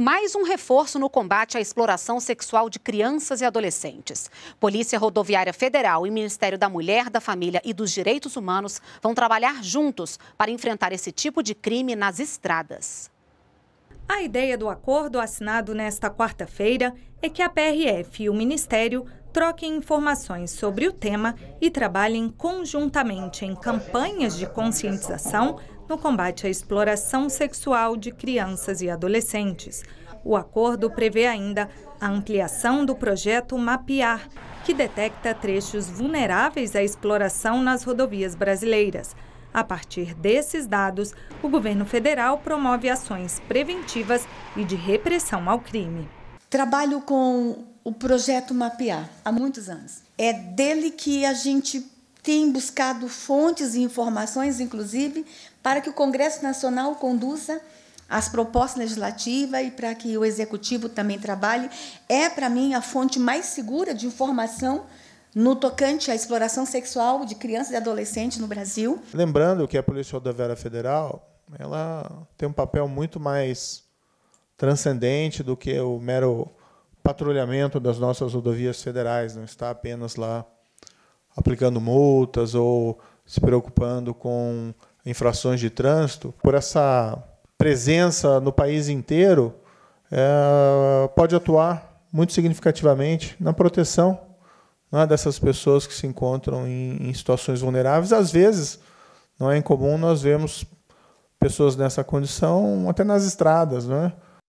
mais um reforço no combate à exploração sexual de crianças e adolescentes. Polícia Rodoviária Federal e Ministério da Mulher, da Família e dos Direitos Humanos vão trabalhar juntos para enfrentar esse tipo de crime nas estradas. A ideia do acordo assinado nesta quarta-feira é que a PRF e o Ministério troquem informações sobre o tema e trabalhem conjuntamente em campanhas de conscientização no combate à exploração sexual de crianças e adolescentes. O acordo prevê ainda a ampliação do projeto Mapear, que detecta trechos vulneráveis à exploração nas rodovias brasileiras. A partir desses dados, o governo federal promove ações preventivas e de repressão ao crime. Trabalho com o projeto Mapear há muitos anos. É dele que a gente tem buscado fontes e informações, inclusive, para que o Congresso Nacional conduza as propostas legislativas e para que o Executivo também trabalhe. É, para mim, a fonte mais segura de informação no tocante à exploração sexual de crianças e adolescentes no Brasil. Lembrando que a Polícia Rodoviária Federal ela tem um papel muito mais transcendente do que o mero patrulhamento das nossas rodovias federais, não está apenas lá aplicando multas ou se preocupando com infrações de trânsito. Por essa presença no país inteiro, é, pode atuar muito significativamente na proteção né, dessas pessoas que se encontram em, em situações vulneráveis. Às vezes, não é incomum nós vemos pessoas nessa condição até nas estradas, não é?